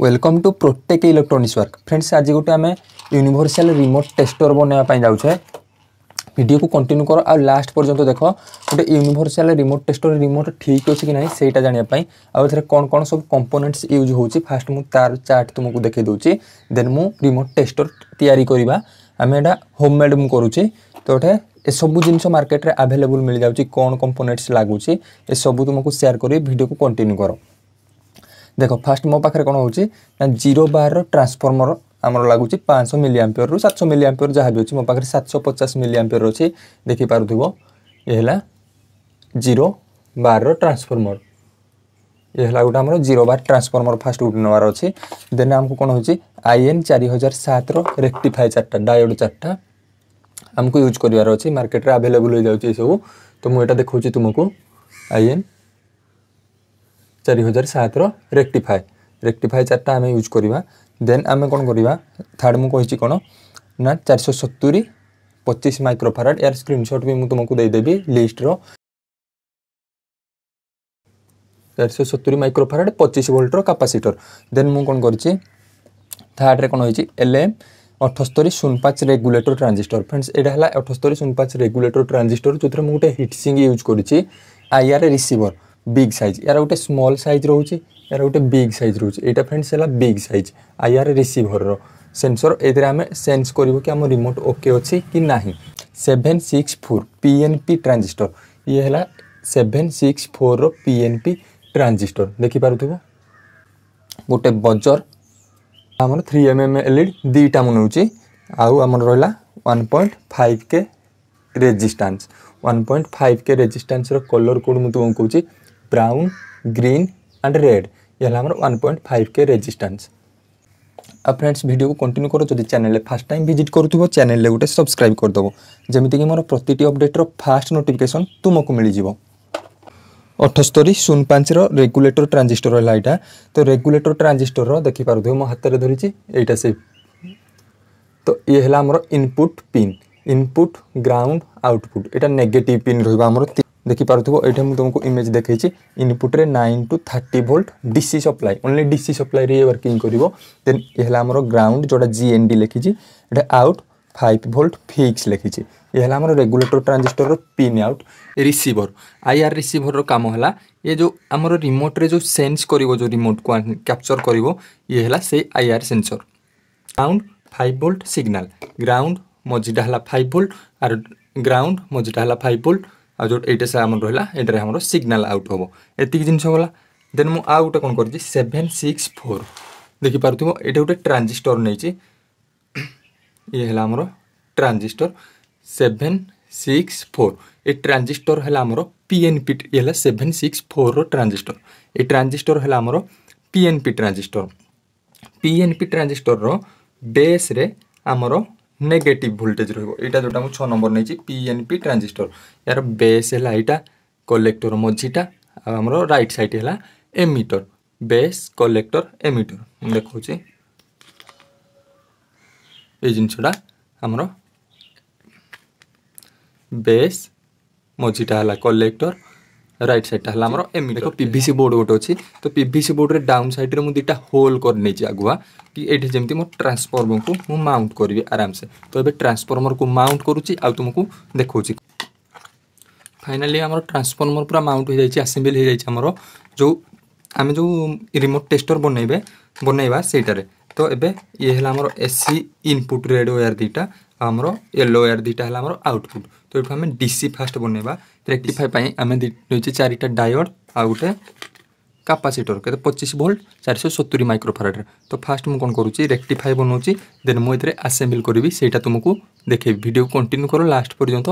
Welcome to protech electronics work friends আজি গোটে আমি ইউনিভর্সাল রিমোট টেস্টর বনাইবা পাই যাওছে ভিডিওকে কন্টিনিউ কর আর লাস্ট পর্যন্ত দেখ গোটে ইউনিভর্সাল রিমোট টেস্টর রিমোট ঠিক আছে কি না সেইটা জাঁয়া আউ এর কোণ কোণ সব কম্পোনেন্টস ইউজ হচ্ছে ফার্স্ট মু তার চার্ট তুমি দেখে দেছি দেন মু রিমোট টেস্টর তৈরি করা আমি এটা হোমমেড মু করুছি তো এটা এসবু জিনিস মার্কেটে আভেলেবল মিলে যাচ্ছে কোণ কম্পোনেন্টস লাগুছে এসবু তুমি সেয়ার করে ভিডিওকে কন্টিনিউ কর ଦେଖ ଫାର୍ଷ୍ଟ ମୋ ପାଖରେ କ'ଣ ହେଉଛି ନା ଜିରୋ ବାର୍ର ଟ୍ରାନ୍ସଫର୍ମର ଆମର ଲାଗୁଛି ପାଞ୍ଚଶହ ମିଲି ଆମ୍ପିୟରରୁ ସାତଶହ ମିଲି ଆମ୍ପିୟର ଯାହା ବି ଅଛି ମୋ ପାଖରେ ସାତଶହ ପଚାଶ ମିଲି ଆମ୍ପିୟର ଅଛି ଦେଖିପାରୁଥିବ ଏ ହେଲା ଜିରୋ ବାର୍ର ଟ୍ରାନ୍ସଫର୍ମର ଏ ହେଲା ଗୋଟେ ଆମର ଜିରୋ ବାର ଟ୍ରାନ୍ସଫର୍ମର ଫାର୍ଷ୍ଟ ଗୋଟେ ନେବାର ଅଛି ଦେନ୍ ଆମକୁ କ'ଣ ହେଉଛି ଆଇ ଏନ୍ ଚାରି ହଜାର ସାତର ରେକ୍ଟିଫାଏ ଚାରିଟା ଡାୟୋଡ଼ ଚାରିଟା ଆମକୁ ୟୁଜ୍ କରିବାର ଅଛି ମାର୍କେଟରେ ଆଭେଲେବୁଲ୍ ହୋଇଯାଉଛି ଏସବୁ ତ ମୁଁ ଏଇଟା ଦେଖାଉଛି ତୁମକୁ ଆଇ ଏନ୍ ଚାରି ହଜାର ସାତର ରେକ୍ଟିଫାଏ ରେକ୍ଟିଫାଏ ଚାରିଟା ଆମେ ୟୁଜ୍ କରିବା ଦେନ୍ ଆମେ କ'ଣ କରିବା ଥାର୍ଡ଼ ମୁଁ କହିଛି କ'ଣ ନା ଚାରିଶହ ସତୁରି ପଚିଶ ମାଇକ୍ରୋଫାରାଡ଼ ଏହାର ସ୍କ୍ରିନ୍ସଟ୍ ବି ମୁଁ ତୁମକୁ ଦେଇଦେବି ଲିଷ୍ଟର ଚାରିଶହ ସତୁରି ମାଇକ୍ରୋଫାରାଡ଼ ପଚିଶ ଭୋଲ୍ଟର କାପାସିଟର ଦେନ୍ ମୁଁ କ'ଣ କରିଛି ଥାର୍ଡ଼ରେ କ'ଣ ହୋଇଛି ଏଲ୍ ଏମ୍ ଅଠସ୍ତରୀ ଶୂନ ପାଞ୍ଚ ରେଗୁଲେଟର ଟ୍ରାଞ୍ଜିଷ୍ଟର ଫ୍ରେଣ୍ଡସ୍ ଏଇଟା ହେଲା ଅଠସ୍ତରୀ ଶୂନ ପାଞ୍ଚ ରେଗୁଲେଟର ଟ୍ରାଞ୍ଜିଷ୍ଟର ଯେଉଁଥିରେ ମୁଁ ଗୋଟେ ହିଟ୍ ସିଙ୍ଗ ୟୁଜ୍ କରିଛି ଆଇଆର୍ ରିସିଭର ବିଗ୍ ସାଇଜ୍ ୟାର ଗୋଟେ ସ୍ମଲ୍ ସାଇଜ୍ ରହୁଛି ୟାର ଗୋଟେ ବିଗ୍ ସାଇଜ୍ ରହୁଛି ଏଇଟା ଫ୍ରେଣ୍ଡସ୍ ହେଲା ବିଗ୍ ସାଇଜ୍ ଆଉ ୟାର ରିସିଭର୍ର ସେନ୍ସର୍ ଏଥିରେ ଆମେ ସେନ୍ସ କରିବୁ କି ଆମ ରିମୋଟ୍ ଓକେ ଅଛି କି ନାହିଁ seven six four P N P transistor ଇଏ ହେଲା ସେଭେନ୍ ସିକ୍ସ ଫୋର୍ର ପି ଏନ୍ ପି ଟ୍ରାଞ୍ଜିଷ୍ଟର୍ ଦେଖିପାରୁଥିବ ଗୋଟେ ବଜର୍ ଆମର ଥ୍ରୀ ଏମ୍ ଏମ୍ ଏଲ୍ଇଡ଼ି ଦୁଇଟା ମୁଁ ନେଉଛି ଆଉ ଆମର ରହିଲା one point five K resistance one point five K ରେଜିଷ୍ଟାନ୍ସର କଲର୍ କୋଡ଼୍ ମୁଁ ତୁମକୁ କହୁଛି brown, green and red. ये है हमारा 1.5 के रेजिस्टेंस अब फ्रेंड्स भिड को कंटिन्यू करो जब चैनल फास्ट टाइम भिजिट करूब चैनल गोटे सब्सक्राइब करदेव जमीक मोर प्रति अपडेट्र फास्ट नोटिफिकेसन तुमको मिलज ଅଠସ୍ତରୀ ଶୂନ ପାଞ୍ଚର ରେଗୁଲେଟର ଟ୍ରାଞ୍ଜିଷ୍ଟର ହେଲା ଏଇଟା ତ ରେଗୁଲେଟର ଟ୍ରାଞ୍ଜିଷ୍ଟରର ଦେଖିପାରୁଥିବେ ମୋ ହାତରେ ଧରିଛି ଏଇଟା ସେ ତ ଇଏ ହେଲା ଆମର input pin input ground output ଏଇଟା ନେଗେଟିଭ୍ ପିନ୍ ରହିବ ଆମର ଦେଖିପାରୁଥିବ ଏଇଠି ମୁଁ ତୁମକୁ ଇମେଜ୍ ଦେଖେଇଛି ଇନପୁଟ୍ରେ nine to thirty volt D C supply only D C ସପ୍ଲାଏରେ ଇଏ ୱାର୍କିଂ କରିବ ଦେନ୍ ଇଏ ହେଲା ଆମର ଗ୍ରାଉଣ୍ଡ ଯେଉଁଟା ଜି ଏନ୍ ଡି ଲେଖିଛି ଏଇଟା ଆଉଟ୍ ফাইভ ভোল্ট ফিক্স লিখিছে ইয়ে হল আমার regulator transistor pin out receiver IR receiver কাম হল ये जो आमर रिमोट्रे जो सेन्स करिवो जो रिमोट को कैप्चर करिवो ये हला से IR sensor ground 5 volt signal ground मझीटा हला 5 वोल्ट और ग्राउंड मझीटा हला 5 वोल्ट ଆଉ ଯେଉଁ ଏଇଟା ସେ ଆମର ରହିଲା ଏଇଟାରେ ଆମର ସିଗ୍ନାଲ୍ ଆଉଟ୍ ହେବ ଏତିକି ଜିନିଷ ଗଲା ଦେନ୍ ମୁଁ ଆଉ ଗୋଟେ କ'ଣ କରିଛି ସେଭେନ୍ ସିକ୍ସ ଫୋର୍ ଦେଖିପାରୁଥିବ ଏଇଟା ଗୋଟେ ଟ୍ରାଞ୍ଜିଷ୍ଟର ନେଇଛି ଇଏ ହେଲା ଆମର ଟ୍ରାଞ୍ଜିଷ୍ଟର ସେଭେନ୍ ସିକ୍ସ ଫୋର୍ ଏ ଟ୍ରାଞ୍ଜିଷ୍ଟର ହେଲା ଆମର পিএনপি ইয়ে হল সেভেন সিক্স ফোর ଟ୍ରାଞ୍ଜିଷ୍ଟର এই ট্রানজিষ্টর হল আমার পিএনপি ট্রানজিষ্টর পিএনপি ଟ୍ରାଞ୍ଜିଷ୍ଟରର ବେସ୍ରେ ଆମର ନେଗେଟିଭ୍ ଭୋଲ୍ଟେଜ୍ ରହିବ ଏଇଟା ଯେଉଁଟା ମୁଁ ଛଅ ନମ୍ବର ନେଇଛି ପି ଏନ୍ ପି ଟ୍ରାଞ୍ଜିଷ୍ଟର ଏହାର ବେସ୍ ହେଲା ଏଇଟା କଲେକ୍ଟର ମଝିଟା ଆଉ ଆମର ରାଇଟ୍ ସାଇଡ଼୍ ହେଲା ଏମିଟର ବେସ୍ କଲେକ୍ଟର ଏମିଟର ମୁଁ ଦେଖାଉଛି ଏଇ ଜିନିଷଟା ଆମର ବେସ୍ ମଝିଟା ହେଲା କଲେକ୍ଟର রাইট সাইডটা হল আমার এমি দেখ পিভিসি বোর্ড গোটে অছি তো পিভিসি বোর্ডরে ডাউন সাইডরে মু দুইটা হোল করে নেছি আগুয়া কি এটি যেমতি মো ট্রান্সফর্মরকু মু মাউন্ট করিবি আরামসে তো এবে ট্রান্সফর্মরকু মাউন্ট করুছি আউ তুমকু দেখাউছি ফাইনালি আমার ট্রান্সফর্মর পুরা মাউন্ট হয়ে যাইছি আসেম্বল হয়ে যাইছি আমার যে আমি যে রিমোট টেস্টর বনাইবে বনাইবা সেইটারে তো এবে ইয়ে হল আমার এসি ইনপুট রেড ওয়ার দুইটা আমার ইয়েলো ওয়ার দুইটা হল আমার আউটপুট ତ ଏଠୁ ଆମେ ଡି ସି ଫାଷ୍ଟ ବନେଇବା ରେକ୍ଟିଫାଏ ପାଇଁ ଆମେ ନେଉଛେ ଚାରିଟା ଡାୟଡ଼ ଆଉ ଗୋଟେ କାପାସିଟର କେତେ ପଚିଶ ଭୋଲ୍ଟ ଚାରିଶହ ସତୁରି ମାଇକ୍ରୋଫାରାଡ଼ରେ ତ ଫାଷ୍ଟ ମୁଁ କ'ଣ କରୁଛି ରେକ୍ଟିଫାଏ ବନାଉଛି ଦେନ୍ ମୁଁ ଏଥିରେ ଆସେମ୍ବଲ୍ କରିବି ସେଇଟା ତୁମକୁ ଦେଖେଇବି ଭିଡ଼ିଓକୁ କଣ୍ଟିନ୍ୟୁ କର ଲାଷ୍ଟ ପର୍ଯ୍ୟନ୍ତ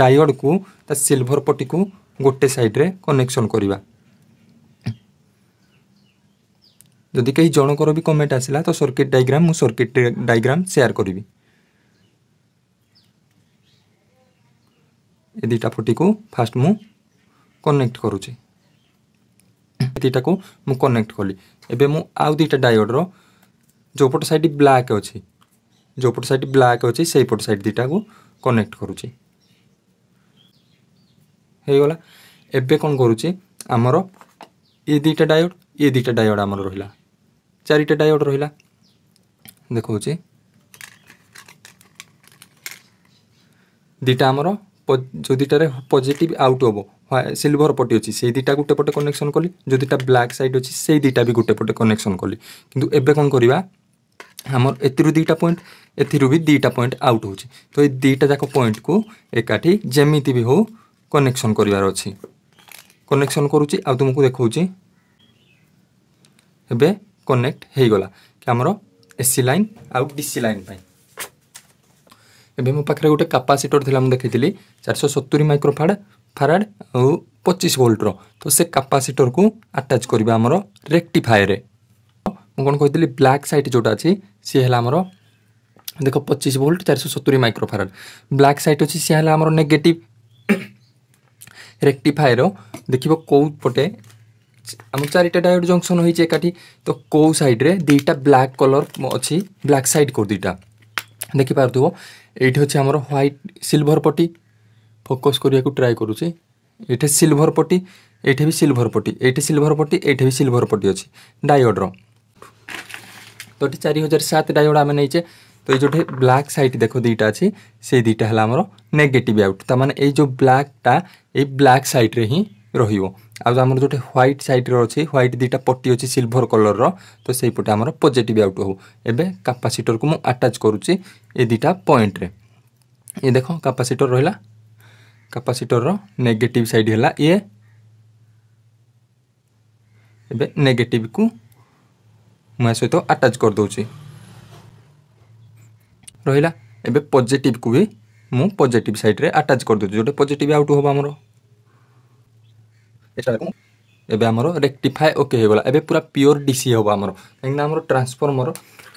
ଡାୟଡ଼କୁ ତା ସିଲଭର ପଟିକୁ ଗୋଟେ ସାଇଡ଼୍ରେ କନେକ୍ସନ୍ କରିବା ଯଦି କେହି ଜଣଙ୍କର ବି କମେଣ୍ଟ ଆସିଲା ତ ସର୍କିଟ୍ ଡାଇଗ୍ରାମ୍ ମୁଁ ସର୍କିଟ୍ ଡାଇଗ୍ରାମ୍ ସେୟାର କରିବି ଏ ଦୁଇଟା ପଟିକୁ ଫାଷ୍ଟ ମୁଁ କନେକ୍ଟ କରୁଛି ଏ ଦୁଇଟାକୁ ମୁଁ କନେକ୍ଟ କଲି ଏବେ ମୁଁ ଆଉ ଦୁଇଟା ଡାଇଅଡ଼ର ଯେଉଁପଟ ସାଇଡ଼ ବ୍ଲାକ୍ ଅଛି ଯେଉଁପଟ ସାଇଡ଼ ବ୍ଲାକ୍ ଅଛି ସେଇପଟ ସାଇଡ଼ ଦୁଇଟାକୁ କନେକ୍ଟ କରୁଛି ହେଇଗଲା ଏବେ କ'ଣ କରୁଛି ଆମର ଏ ଦୁଇଟା ଡାଇଅଡ଼ ଏ ଦୁଇଟା ଡାଇଅଡ଼ ଆମର ରହିଲା ଚାରିଟା ଡାଇଅଡ଼ ରହିଲା ଦେଖାଉଛି ଦୁଇଟା ଆମର যদিটার পজিটিভ আউট হব সিলভর পটি অছি সেই দুইটা গোটে পটে কনেকশন কলি যদিটা ব্ল্যাক সাইড অছি সেই দুইটা বি গোটে পটে কনেকশন কলি কিন্তু এবে কোন করিবা আমার এতিরু দুইটা পয়েন্ট এতিরু বি দুইটা পয়েন্ট আউট হচ্ছে তো এই দুইটা যাক পয়েন্টকু একাঠি যেমিতি বি হো কনেকশন করিবার অছি কনেকশন করুছি আউ তুমি দেখাউছি এবে কনেক্ট হয়ে গলা কি আমার এসি লাইন আউ ডিসি লাইন পাই ଏବେ ମୋ ପାଖରେ ଗୋଟେ କାପାସିଟର ଥିଲା ମୁଁ ଦେଖିଥିଲି ଚାରିଶହ ସତୁରି ମାଇକ୍ରୋଫାଡ଼ ଫାରାଡ଼ ଆଉ ପଚିଶ ଭୋଲ୍ଟର ତ ସେ କାପାସିଟରକୁ ଆଟାଚ୍ କରିବା ଆମର ରେକ୍ଟିଫାଏରେ ମୁଁ କ'ଣ କହିଥିଲି ବ୍ଲାକ୍ ସାଇଟ୍ ଯେଉଁଟା ଅଛି ସିଏ ହେଲା ଆମର ଦେଖ ପଚିଶ ଭୋଲ୍ଟ ଚାରିଶହ ସତୁରି ମାଇକ୍ରୋଫାରାଡ଼ ବ୍ଲାକ୍ ସାଇଟ୍ ଅଛି ସିଏ ହେଲା ଆମର ନେଗେଟିଭ୍ ରେକ୍ଟିଫାଏର ଦେଖିବ କେଉଁ ପଟେ ଆମ ଚାରିଟା ଡାୟୋଡ଼ ଜଙ୍କସନ୍ ହୋଇଛି ଏକାଠି ତ କେଉଁ ସାଇଡ଼୍ରେ ଦୁଇଟା ବ୍ଲାକ୍ କଲର୍ ଅଛି ବ୍ଲାକ୍ ସାଇଡ଼୍ କୋଡ଼ ଦୁଇଟା ଦେଖିପାରୁଥିବ এইটি হচ্ছে আমার হোয়াইট সিলভর পটি ফোকস করা ট্রাই করুছি এটি সিলভর পটি এইটা বি সিলভর পটি এইটা সিলভর পটি এইটা বি সিলভর পটি অছি ডায়োডর তো এটি চারি হাজার সাত ডায়োড আমি নেইছে তো এই যে ব্ল্যাক সাইড দেখো দুইটা আছে সেই দুইটা হল আমার নেগেটিভ আউট তার মানে এই যে ব্ল্যাকটা এই ব্ল্যাক সাইড্রে হি ରହିବ ଆଉ ଆମର ଯେଉଁଠି ହ୍ୱାଇଟ୍ ସାଇଡ଼୍ର ଅଛି ହ୍ୱାଇଟ୍ ଦୁଇଟା ପଟି ଅଛି ସିଲ୍ଭର କଲର୍ର ତ ସେଇପଟେ ଆମର ପଜିଟିଭ୍ ଆଉଟ୍ ହଉ ଏବେ କାପାସିଟରକୁ ମୁଁ ଆଟାଚ୍ କରୁଛି ଏ ଦୁଇଟା ପଏଣ୍ଟରେ ଏ ଦେଖ କାପାସିଟର ରହିଲା କାପାସିଟରର ନେଗେଟିଭ୍ ସାଇଡ଼୍ ହେଲା ଇଏ ଏବେ ନେଗେଟିଭ୍କୁ ମୁଁ ଏହା ସହିତ ଆଟାଚ୍ କରିଦେଉଛି ରହିଲା ଏବେ ପଜିଟିଭ୍କୁ ବି ମୁଁ ପଜିଟିଭ୍ ସାଇଡ଼୍ରେ ଆଟାଚ୍ କରିଦେଉଛି ଯେଉଁଟା ପଜିଟିଭ୍ ଆଉଟ୍ ହେବ ଆମର ଏଇଟା ଏବେ ଆମର ରେକ୍ଟିଫାଏ ଓକେ ହେଇଗଲା ଏବେ ପୁରା ପିଓର ଡି ସି ହେବ ଆମର କାହିଁକିନା ଆମର ଟ୍ରାନ୍ସଫର୍ମର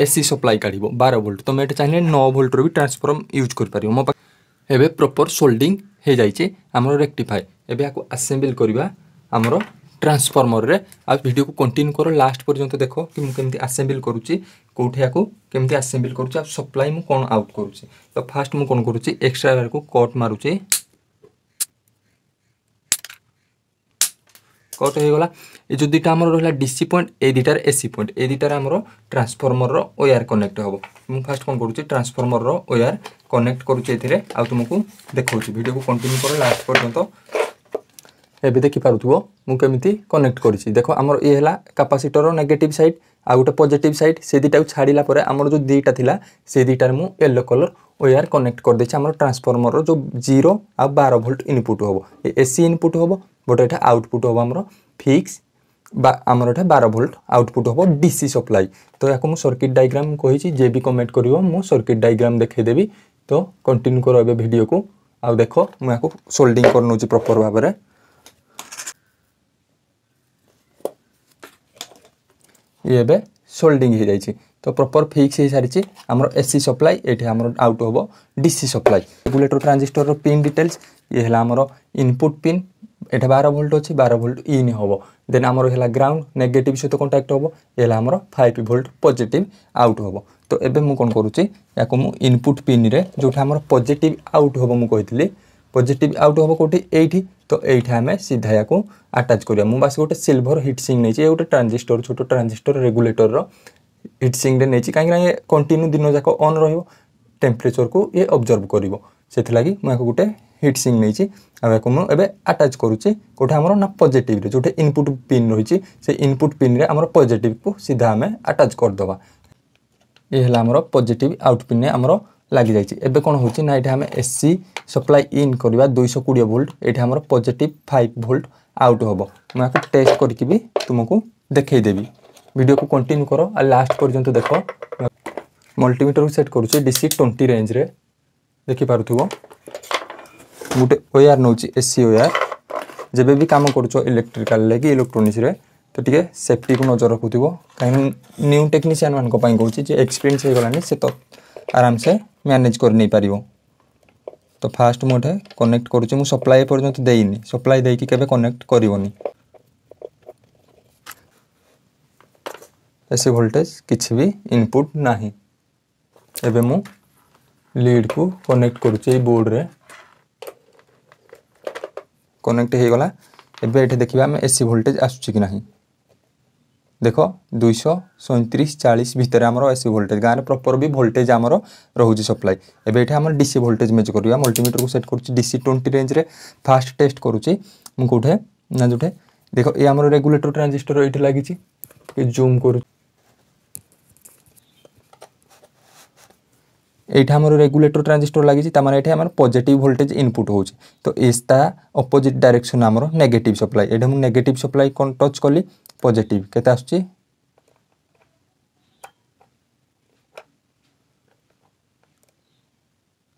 ଏସି ସପ୍ଲାଇ କାଢ଼ିବ ବାର ଭୋଲ୍ଟ ତମେ ଏଠି ଚାହିଁଲେ ନଅ ଭୋଲ୍ଟର ବି ଟ୍ରାନ୍ସଫର୍ମ ୟୁଜ୍ କରିପାରିବ ମୋ ପାଖରେ ଏବେ ପ୍ରପର୍ ସୋଲ୍ଡିଂ ହେଇଯାଇଛି ଆମର ରେକ୍ଟିଫାଏ ଏବେ ଆକୁ ଆସେମ୍ବଲ୍ କରିବା ଆମର ଟ୍ରାନ୍ସଫର୍ମରରେ ଆଉ ଭିଡ଼ିଓକୁ କଣ୍ଟିନ୍ୟୁ କର ଲାଷ୍ଟ ପର୍ଯ୍ୟନ୍ତ ଦେଖ କି ମୁଁ କେମିତି ଆସେମ୍ବଲ୍ କରୁଛି କେଉଁଠି ଆକୁ କେମିତି ଆସେମ୍ବଲ୍ କରୁଛି ଆଉ ସପ୍ଲାଇ ମୁଁ କ'ଣ ଆଉଟ୍ କରୁଛି ତ ଫାର୍ଷ୍ଟ ମୁଁ କ'ଣ କରୁଛି ଏକ୍ସଟ୍ରାକୁ କଟ୍ ମାରୁଛି কত হয়েগলা ଏ ଯେଉଁ ଦୁଇଟା ଆମର ରହିଲା ଡି ସି ପଏଣ୍ଟ ଏ ଦୁଇଟାରେ ଏ ସି ପଏଣ୍ଟ ଏ ଦୁଇଟାରେ ଆମର ଟ୍ରାନ୍ସଫର୍ମରର ଓୟାର କନେକ୍ଟ ହେବ ମୁଁ ଫାଷ୍ଟ କ'ଣ କରୁଛି ଟ୍ରାନ୍ସଫର୍ମରର ଓୟାର କନେକ୍ଟ କରୁଛି ଏଥିରେ ଆଉ ତୁମକୁ ଦେଖାଉଛି ଭିଡ଼ିଓକୁ କଣ୍ଟିନ୍ୟୁ କର ଲାଷ୍ଟ ପର୍ଯ୍ୟନ୍ତ ଏବେ ଦେଖିପାରୁଥିବ ମୁଁ କେମିତି କନେକ୍ଟ କରିଛି ଦେଖ ଆମର ଇଏ ହେଲା କାପାସିଟରର ନେଗେଟିଭ୍ ସାଇଡ଼୍ ଆଉ ଗୋଟେ ପଜିଟିଭ୍ ସାଇଡ଼୍ ସେ ଦୁଇଟାକୁ ଛାଡ଼ିଲା ପରେ ଆମର ଯେଉଁ ଦୁଇଟା ଥିଲା ସେ ଦୁଇଟାରେ ମୁଁ ୟେଲୋ କଲର୍ ওয়ার কনেক্ট করে দিয়েছি আমার ট্রান্সফর্মর যে জিরো আর বারো ভোল্ট ইনপুট হব এসি ইনপুট হব ବଟ୍ ଏଇଟା ଆଉଟପୁଟ୍ ହେବ ଆମର ଫିକ୍ସ ବା ଆମର ଏଇଟା ବାର ଭୋଲ୍ଟ ଆଉଟପୁଟ୍ ହେବ ଡି ସି ସପ୍ଲାଇ ତ ଏହାକୁ ମୁଁ ସର୍କିଟ୍ ଡାଇଗ୍ରାମ୍ କହିଛି ଯିଏ ବି କମେଣ୍ଟ କରିବ ମୁଁ ସର୍କିଟ୍ ଡାଇଗ୍ରାମ୍ ଦେଖେଇଦେବି ତ କଣ୍ଟିନ୍ୟୁ କର ଏବେ ଭିଡ଼ିଓକୁ ଆଉ ଦେଖ ମୁଁ ଏହାକୁ ସୋଲ୍ଡିଂ କରିନେଉଛି ପ୍ରପର୍ ଭାବରେ ଇଏ ଏବେ ସୋଲ୍ଡିଂ ହୋଇଯାଇଛି ତ ପ୍ରପର୍ ଫିକ୍ସ ହୋଇସାରିଛି ଆମର ଏସି ସପ୍ଲାଇ ଏଠି ଆମର ଆଉଟ୍ ହେବ ଡିସି ସପ୍ଲାଇ ରେଗୁଲେଟର ଟ୍ରାଞ୍ଜିଷ୍ଟରର ପିନ୍ ଡିଟେଲ୍ସ ଇଏ ହେଲା ଆମର ଇନପୁଟ୍ ପିନ୍ ଏଇଟା ବାର ଭୋଲ୍ଟ ଅଛି ବାର ଭୋଲ୍ଟ ଇନ୍ ହେବ ଦେନ୍ ଆମର ହେଲା ଗ୍ରାଉଣ୍ଡ ନେଗେଟିଭ୍ ସହିତ କଣ୍ଟାକ୍ଟ ହେବ ଏ ହେଲା ଆମର ଫାଇଭ୍ ଭୋଲ୍ଟ আউট ଆଉଟ୍ ହେବ ତ ଏବେ ମୁଁ କ'ଣ କରୁଛି মু ମୁଁ ଇନପୁଟ୍ ପିନ୍ରେ ଯେଉଁଠି ଆମର ପଜିଟିଭ୍ ଆଉଟ୍ ହେବ ମୁଁ କହିଥିଲି পজিটিভ আউট হব কোটি এইটি তো এইটা আমি সিধা ইয়াকু আটাচ করিয়া মু বাস গোটে হিট সিং নেছি এ গোটে ট্রানজিস্টর ছোট ট্রানজিস্টর রেগুলেটর সিং রে নেছি কাইকি না কন্টিনিউ দিন যাক অন রহিব টেম্পরেচর কু এ অবজর্ভ করিব ସେଥିଲାଗି ମୁଁ ଏହାକୁ ଗୋଟେ ହିଟ୍ ସିଙ୍କ୍ ନେଇଛି ଆଉ ଏହାକୁ ମୁଁ ଏବେ ଆଟାଚ୍ କରୁଛି କେଉଁଠି ଆମର ନା ପଜିଟିଭ୍ରେ ଯେଉଁଠି ଇନପୁଟ୍ ପିନ୍ ରହିଛି ସେ ଇନପୁଟ୍ ପିନ୍ରେ ଆମର ପଜିଟିଭ୍କୁ ସିଧା ଆମେ ଆଟାଚ୍ କରିଦେବା ଏ ହେଲା ଆମର ପଜିଟିଭ୍ ଆଉଟ୍ ପିନ୍ରେ ଆମର ଲାଗିଯାଇଛି ଏବେ କ'ଣ ହେଉଛି ନା ଏଠି ଆମେ ଏସ୍ ସି ସପ୍ଲାଏ ଇନ୍ କରିବା ଦୁଇଶହ କୋଡ଼ିଏ ଭୋଲ୍ଟ ଏଠି ଆମର ପଜିଟିଭ୍ ଫାଇଭ୍ ଭୋଲ୍ଟ ଆଉଟ୍ ହେବ ମୁଁ ଏହାକୁ ଟେଷ୍ଟ କରିକି ବି ତୁମକୁ ଦେଖେଇଦେବି ଭିଡ଼ିଓକୁ କଣ୍ଟିନ୍ୟୁ କର ଆଉ ଲାଷ୍ଟ ପର୍ଯ୍ୟନ୍ତ ଦେଖ ମଲ୍ଟିମିଟରକୁ ସେଟ୍ କରୁଛି ଡି ସି ଟ୍ୱେଣ୍ଟି ରେଞ୍ଜରେ ଦେଖିପାରୁଥିବ ଗୋଟେ ଓୟାର୍ ନେଉଛି ଏସ୍ ସି ଓୟାର୍ ଯେବେ ବି କାମ କରୁଛ ଇଲେକ୍ଟ୍ରିକାଲ୍ରେ କି ଇଲେକ୍ଟ୍ରୋନିକ୍ସରେ ତ ଟିକେ ସେଫ୍ଟିକୁ ନଜର ରଖୁଥିବ କାହିଁକି ନ୍ୟୁ ଟେକ୍ନିସିଆନ୍ମାନଙ୍କ ପାଇଁ କହୁଛି ଯେ ଏକ୍ସପିରିଏନ୍ସ ହେଇଗଲାଣି ସେ ତ ଆରାମସେ ମ୍ୟାନେଜ୍ କରି ନେଇପାରିବ ତ ଫାଷ୍ଟ ମୁଁ ଏଠି କନେକ୍ଟ କରୁଛି ମୁଁ ସପ୍ଲାଏ ଏପର୍ଯ୍ୟନ୍ତ ଦେଇନି ସପ୍ଲାଏ ଦେଇକି କେବେ କନେକ୍ଟ କରିବନି ଏସି ଭୋଲ୍ଟେଜ୍ କିଛି ବି ଇନପୁଟ୍ ନାହିଁ ଏବେ ମୁଁ লিড কু কনেক্ট করুছি এই বোর্ডরে কনেক্ট হয়ে গলা এবে এটি দেখবা আমি এসি ভোল্টেজ আসুচি কি না দেখ দুইশ সৈত্রিশ চাশ ভিতরে আমার এসি ভোল্টেজ গাঁরে প্রপর বি ভোল্টেজ আমার রয়েছে সপ্লাই এবে এটি আমার ডিসি ভোল্টেজ মেজ করা মল্টিমিটর কু সেট করছি ডিসি টোয়েন্টি রেঞ্জে ফাষ্ট টেস্ট করুছি কোটে না যোটে দেখ এ আমার রেগুলেটর ট্রানজিষ্টর এইটি লাগিছি জুম করুছি এইটা মানে ଆମର রেগুলেটর ট্রানজিস্টর ଲାଗିଛି তার মানে এটা ଆମର পজিটিভ ଭୋଲ୍ଟେଜ୍ ইনপুট ହେଉଛି ତ ଏସ୍ ତା ଅପୋଜିଟ୍ ଡାଇରେକ୍ସନ୍ ଆମର ନେଗେଟିଭ୍ ସପ୍ଲାଏ আমি ମୁଁ ନେଗେଟିଭ୍ ସପ୍ଲାଏ টচ কলি କଲି ପଜିଟିଭ୍ କେତେ ଆସୁଛି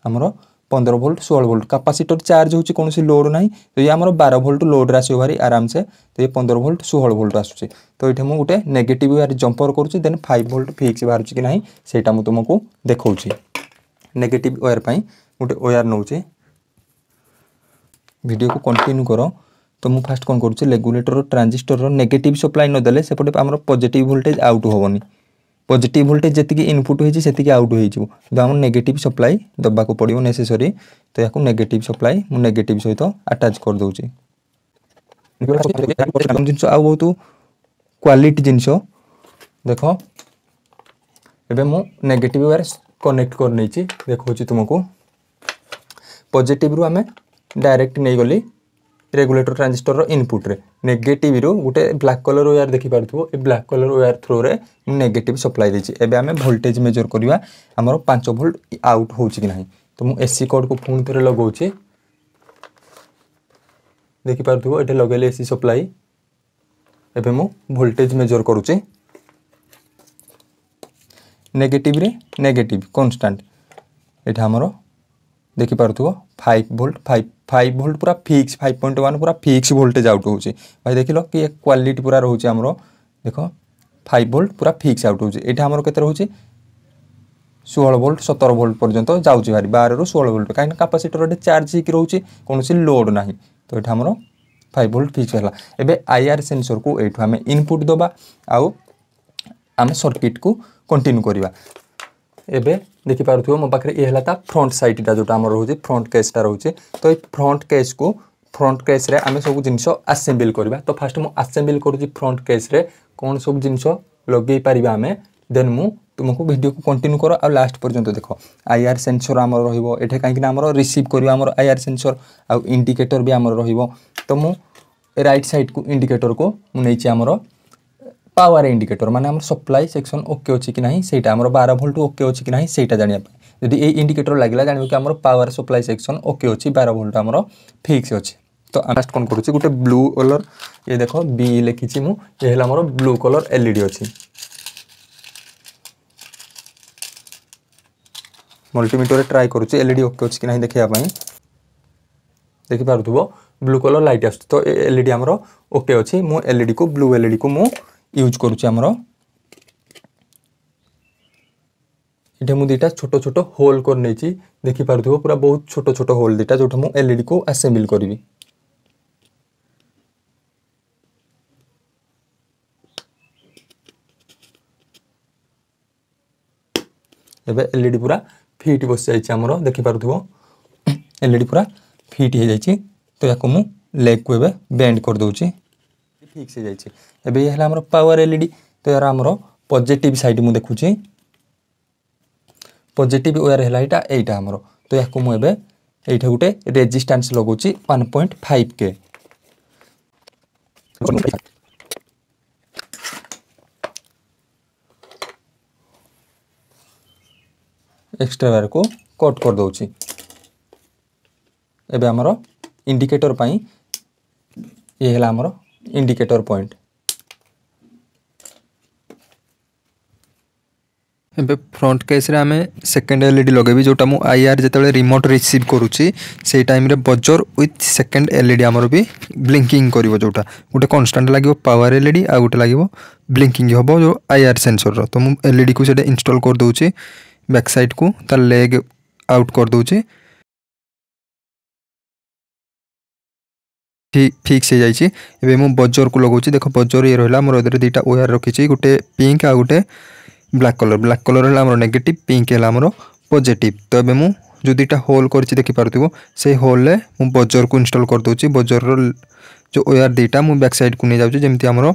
ଆମର পনেরো ভোল্ট ষোল ভোল্ট ক্যাপাসিটর চার্জ হচ্ছে কোণী লোড না তো ইয়ে আমার বার ভোল্ট লোড আসবে ভারি আরামসে তো ইয়ে পনেরো ভোল্ট ষোল ভোল্ট আসুচি তো এটি মু গোটে নেগেটিভ জম্পর করছি দেন ফাইভ ভোল্ট ফিক্স বাহুছি কি না সেটা মু তোমাকে দেখাচ্ছি ନେଗେଟିଭ୍ ୱେର୍ ପାଇଁ ଗୋଟେ ୱେୟାର୍ ନେଉଛେ ଭିଡ଼ିଓକୁ କଣ୍ଟିନ୍ୟୁ କର ତ ମୁଁ ଫାଷ୍ଟ କ'ଣ କରୁଛି ରେଗୁଲେଟର ଟ୍ରାଞ୍ଜିଷ୍ଟରର ନେଗେଟିଭ୍ ସପ୍ଲାଏ ନଦେଲେ ସେପଟେ ଆମର ପଜିଟିଭ୍ ଭୋଲ୍ଟେଜ୍ ଆଉଟ୍ ହେବନି ପଜିଟିଭ୍ ଭୋଲ୍ଟେଜ୍ ଯେତିକି ଇନପୁଟ୍ ହେଇଛି ସେତିକି ଆଉଟ୍ ହେଇଯିବ କିନ୍ତୁ ଆମର ନେଗେଟିଭ୍ ସପ୍ଲାଏ ଦେବାକୁ ପଡ଼ିବ ନେସେସରି ତ ଏହାକୁ ନେଗେଟିଭ୍ ସପ୍ଲାଏ ମୁଁ ନେଗେଟିଭ୍ ସହିତ ଆଟାଚ୍ କରିଦେଉଛି ଜିନିଷ ଆଉ ବହୁତ କ୍ୱାଲିଟି ଜିନିଷ ଦେଖ ଏବେ ମୁଁ ନେଗେଟିଭ୍ ୱେୟାର୍ କନେକ୍ଟ କରିନେଇଛି ଦେଖାଉଛି ତୁମକୁ ପଜିଟିଭ୍ରୁ ଆମେ ଡାଇରେକ୍ଟ ନେଇଗଲି ରେଗୁଲେଟର ଟ୍ରାଞ୍ଜିଷ୍ଟରର ଇନପୁଟ୍ରେ ନେଗେଟିଭ୍ରୁ ଗୋଟେ ବ୍ଲାକ୍ କଲର୍ ୱେୟାର୍ ଦେଖିପାରୁଥିବ ଏ ବ୍ଲାକ୍ କଲର୍ ୱେୟାର୍ ଥ୍ରୋରେ ନେଗେଟିଭ୍ ସପ୍ଲାଇ ଦେଇଛି ଏବେ ଆମେ ଭୋଲ୍ଟେଜ୍ ମେଜର୍ କରିବା ଆମର ପାଞ୍ଚ ଭୋଲ୍ଟ ଆଉଟ୍ ହେଉଛି କି ନାହିଁ ତ ମୁଁ ଏସି କୋଡ଼୍କୁ ପୁଣି ଥରେ ଲଗାଉଛି ଦେଖିପାରୁଥିବ ଏଠି ଲଗାଇଲେ ଏସି ସପ୍ଲାଇ ଏବେ ମୁଁ ଭୋଲ୍ଟେଜ୍ ମେଜର୍ କରୁଛି ନେଗେଟିଭ୍ରେ ନେଗେଟିଭ୍ କନଷ୍ଟାଣ୍ଟ ଏଇଟା ଆମର ଦେଖିପାରୁଥିବ five volt five five volt ପୁରା ଫିକ୍ସ ଫାଇଭ୍ ପଏଣ୍ଟ ୱାନ୍ ପୁରା ଫିକ୍ସ ଭୋଲ୍ଟେଜ୍ ଆଉଟ୍ ହେଉଛି ଭାଇ ଦେଖିଲ କି କ୍ୱାଲିଟି ପୁରା ରହୁଛି ଆମର ଦେଖ ଫାଇଭ୍ ଭୋଲ୍ଟ ପୁରା ଫିକ୍ସ ଆଉଟ୍ ହେଉଛି ଏଇଟା ଆମର କେତେ ରହୁଛି ଷୋହଳ ଭୋଲ୍ଟ ସତର ଭୋଲ୍ଟ ପର୍ଯ୍ୟନ୍ତ ଯାଉଛି ଭାରି ବାରରୁ ଷୋହଳ ଭୋଲ୍ଟ କାହିଁକିନା କାପାସିଟର ଏଠି ଚାର୍ଜ ହେଇକି ରହୁଛି କୌଣସି ଲୋଡ଼୍ ନାହିଁ ତ ଏଇଟା ଆମର ଫାଇଭ୍ ଭୋଲ୍ଟ ଫିକ୍ସ ହେଲା ଏବେ ଆଇଆର୍ ସେନ୍ସରକୁ ଏଇଠୁ ଆମେ ଇନପୁଟ୍ ଦେବା ଆଉ आम सर्किट को कंटिन्यू करवा एवं देखिपुव मो पाखे ये है फ्रंट सैटा जो आम रोचे फ्रंट कैसटा रोचे तो ये फ्रंट कैस को फ्रंट कैस आम सब जिन आसेम्बिल करवा तो फास्ट मुझे आसेम्बिल करुच्ची फ्रंट कैस कौन सब जिन लगे पार आम देन मु तुमको भिडियो को कंटिन्यू कर आ लास्ट पर्यटन देख आई आर सेनसर आम रोटे कहीं रिसीव कर आम आई आर सेनसर आउ इंडिकेटर भी आम रो तो मु रईट सैड को इंडिकेटर को मुझे आमर পাওয়ার ইন্ডিকেটর মানে আমার সপ্লাই সেকশন ওকে অছি কি না সেইটা আমার বার ভোল্ট ওকে অছি কি না সেইটা জাঁয়া যদি এই ইন্ডিকেটর লাগিলা জাঁব কি আমার পাওয়ার সপ্লাই সেকশন ওকে অছি বার ভোল্ট আমার ফিক্স অছি তো ফার্স্ট কোণ করছি গোটে ব্লু কলর ইয়ে দেখ বি লিখিছি মু ইয়ে হল আমার ব্লু কলর এলইডি অছি मल्टीमीटर ट्राए करुचे एलईडी ओके अच्छे कि ना देखापी देखिपुव ब्लू कलर लाइट आस तो एलईडी आमर ओके अच्छी मुझ एलईडी को ब्लू एलईडी को मुझ यूज करुचर ये मुझे दुटा छोट छोट होल कर देखिपार पूरा बहुत छोट छोट होल दुटा जो एल इडी को आसेम्बिल करी एवं एल इडी पूरा फिट बस जामर देखिपार एल इडी पूरा फिट हो जाए तो या मुझे लेग को बैंड करदे ফিক্স হয়ে এবে ইয়ে হল আমার পাওয়ার এলইডি তো এর আমার পজিটিভ সাইড মু দেখুছি পজিটিভ ওয়ার হল এটা এইটা আমার তো এখন মু এবে এইটা গোটে রেজিস্টান্স লগাউছি one point five K extra wire को कट करदे एवं आमर इंडिकेटर पर ये है आमर indicator point. ଏବେ ଫ୍ରଣ୍ଟ କେସ୍ରେ ଆମେ ସେକେଣ୍ଡ ଏଲ୍ ଇ ଡ଼ି ଲଗେଇବି ଯେଉଁଟା ମୁଁ ଆଇ ଆର୍ ଯେତେବେଳେ ରିମୋଟ୍ ରିସିଭ୍ କରୁଛି ସେଇ ଟାଇମ୍ରେ buzzer with second L E D ଆମର ବି ବ୍ଲିଙ୍କିଂ କରିବ ଯେଉଁଟା ଗୋଟେ କନଷ୍ଟାଣ୍ଟ ଲାଗିବ ପାୱାର ଏଲ୍ ଇ ଡ଼ି ଆଉ ଗୋଟେ ଲାଗିବ ବ୍ଲିଙ୍କିଂ ହେବ ଯେଉଁ ଆଇ ଆର୍ ସେନ୍ସର୍ର ତ ମୁଁ ଏଲ୍ ଇ ଡ଼ିକୁ ସେଇଟା ଇନଷ୍ଟଲ୍ କରିଦେଉଛି ବ୍ୟାକ୍ ସାଇଡ଼୍କୁ ତା ଲେଗ୍ ଆଉଟ୍ କରିଦେଉଛି फिक्स हो जाइए बजर को लगे देख बजर ये रहा मोर दुईटा ओयार रखी गोटे पिंक आ गए ब्लाक कलर ब्लाक कलर है नेगेट पिंक है पजेट तो ये मुझे जो दुईटा होल कर देखिपुव से होल्रे मुझ बजर को इनस्टल करदे बजर रो ओयार दुईटा मुझ बैक को नहीं जाऊँगी जमी आमर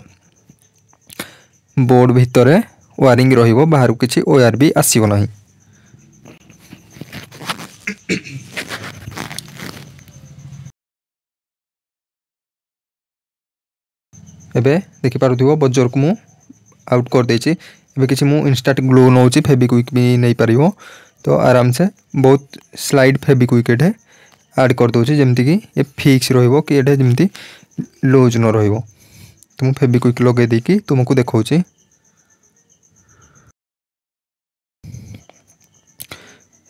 बोर्ड भितर वारिंग रही किसी ओयार भी आसना देखिपार थो बजर को आउट कर दे कि मुझे इनस्टाट ग्लो नौ फेबिक्विक भी नहीं पार तो आराम से बहुत स्लाइड फेबिक्विक ये आड करदे जमीक फिक्स रोटे जमी लुज न रो तो मुझे फेबिक्विक लगे तुमको देखा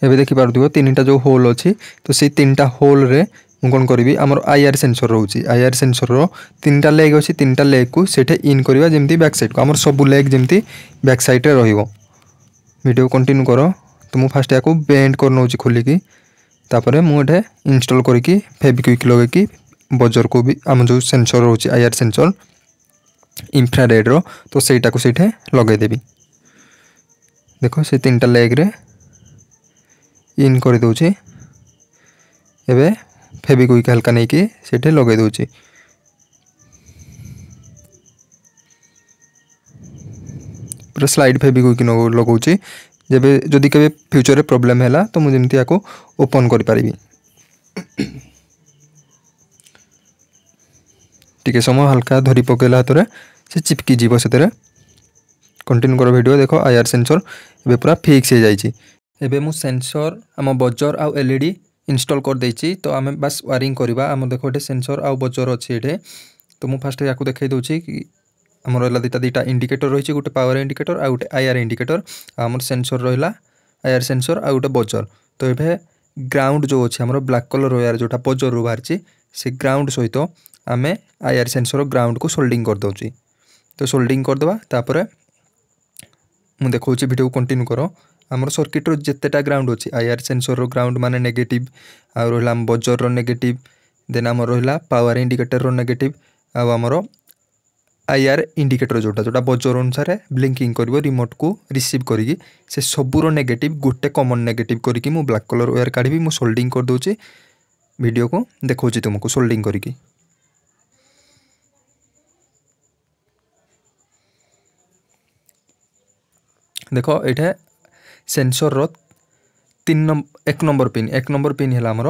एवं देखिपार थोड़ा तीन टा जो होल अच्छी तो से तीन टा होल रे ମୁଁ କ'ଣ କରିବି ଆମର ଆଇଆର୍ ସେନ୍ସର୍ ରହୁଛି ଆଇଆର୍ ସେନ୍ସର୍ର ତିନିଟା ଲେଗ୍ ଅଛି ତିନିଟା ଲେଗ୍କୁ ସେଠି ଇନ୍ କରିବା ଯେମିତି ବ୍ୟାକ୍ ସାଇଡ଼୍କୁ ଆମର ସବୁ ଲେଗ୍ ଯେମିତି ବ୍ୟାକ୍ ସାଇଡ଼୍ରେ ରହିବ ଭିଡ଼ିଓ କଣ୍ଟିନ୍ୟୁ କର ତ ମୁଁ ଫାର୍ଷ୍ଟ ଏହାକୁ ବେଣ୍ଡ କରିନେଉଛି ଖୋଲିକି ତାପରେ ମୁଁ ଏଠି ଇନଷ୍ଟଲ୍ କରିକି ଫେବିକ୍ୱିକ୍ ଲଗେଇକି ବଜରକୁ ବି ଆମ ଯେଉଁ ସେନ୍ସର୍ ରହୁଛି ଆଇଆର୍ ସେନ୍ସର୍ ଇନଫ୍ରାରେଡ଼୍ର ତ ସେଇଟାକୁ ସେଇଠି ଲଗେଇଦେବି ଦେଖ ସେ ତିନିଟା ଲେଗ୍ରେ ଇନ୍ କରିଦେଉଛି ଏବେ ଫେବିକୁଇକ୍ ହାଲକା ନେଇକି ସେଠି ଲଗାଇ ଦେଉଛି ପୁରା ସ୍ଲାଇଡ୍ ଫେବିକୁଇକ୍ ଲଗାଉଛି ଯେବେ ଯଦି କେବେ ଫ୍ୟୁଚର୍ରେ ପ୍ରୋବ୍ଲେମ୍ ହେଲା ତ ମୁଁ ଯେମିତି ୟାକୁ ଓପନ୍ କରିପାରିବି ଟିକେ ସମୟ ହାଲକା ଧରି ପକାଇଲା ହାତରେ ସେ ଚିପକି ଯିବ ସେଥିରେ କଣ୍ଟିନ୍ୟୁ କର ଭିଡ଼ିଓ ଦେଖ ଆଇଆର୍ ସେନ୍ସର ଏବେ ପୁରା ଫିକ୍ସ ହୋଇଯାଇଛି ଏବେ ମୁଁ ସେନ୍ସର ଆମ ବଜର ଆଉ ଏଲ୍ଇଡ଼ି ଇନଷ୍ଟଲ୍ କରିଦେଇଛି ତ ଆମେ ବାସ୍ ୱାରିଂ କରିବା ଆମର ଦେଖ ଏଠି ସେନ୍ସର୍ ଆଉ ବଜର୍ ଅଛି ଏଠି ତ ମୁଁ ଫାଷ୍ଟ ୟାକୁ ଦେଖାଇ ଦେଉଛି କି ଆମର ରହିଲା ଦୁଇଟା ଦୁଇଟା ଇଣ୍ଡିକେଟର୍ ରହିଛି ଗୋଟେ ପାୱାର ଇଣ୍ଡିକେଟର୍ ଆଉ ଗୋଟେ ଆଇଆର୍ ଇଣ୍ଡିକେଟର୍ ଆଉ ଆମର ସେନ୍ସର୍ ରହିଲା ଆଇଆର୍ ସେନ୍ସର୍ ଆଉ ଗୋଟେ ବଜର୍ ତ ଏବେ ଗ୍ରାଉଣ୍ଡ ଯେଉଁ ଅଛି ଆମର ବ୍ଲାକ୍ କଲର୍ ୱାୟାର୍ ଯେଉଁଟା ବଜର୍ରୁ ବାହାରିଛି ସେ ଗ୍ରାଉଣ୍ଡ ସହିତ ଆମେ ଆଇଆର୍ ସେନ୍ସର୍ ଗ୍ରାଉଣ୍ଡକୁ ସୋଲ୍ଡିଂ କରିଦେଉଛି ତ ସୋଲ୍ଡିଂ କରିଦେବା ତାପରେ ମୁଁ ଦେଖାଉଛି ଭିଡ଼ିଓକୁ କଣ୍ଟିନ୍ୟୁ କର ଆମର ସର୍କିଟ୍ର ଯେତେଟା ଗ୍ରାଉଣ୍ଡ ଅଛି ଆଇଆର୍ ସେନ୍ସର୍ର ଗ୍ରାଉଣ୍ଡ ମାନେ ନେଗେଟିଭ୍ ଆଉ ରହିଲା ଆମ ବଜର୍ର ନେଗେଟିଭ୍ ଦେନ୍ ଆମର ରହିଲା ପାୱାର ଇଣ୍ଡିକେଟର୍ର ନେଗେଟିଭ୍ ଆଉ ଆମର ଆଇଆର୍ ଇଣ୍ଡିକେଟର୍ ଯେଉଁଟା ଯେଉଁଟା ବଜର ଅନୁସାରେ ବ୍ଲିଙ୍କିଂ କରିବ ରିମୋଟ୍କୁ ରିସିଭ୍ କରିକି ସେ ସବୁର ନେଗେଟିଭ୍ ଗୋଟେ କମନ୍ ନେଗେଟିଭ୍ କରିକି ମୁଁ ବ୍ଲାକ୍ କଲର୍ ୱେୟାର୍ କାଢ଼ିବି ମୁଁ ସୋଲ୍ଡିଂ କରିଦେଉଛି ଭିଡ଼ିଓକୁ ଦେଖାଉଛି ତୁମକୁ ସୋଲ୍ଡିଂ କରିକି ଦେଖ ଏଇଟା ସେନ୍ସର୍ର ତିନି ନମ୍ବର ଏକ ନମ୍ବର ପିନ୍ ଏକ ନମ୍ବର ପିନ୍ ହେଲା ଆମର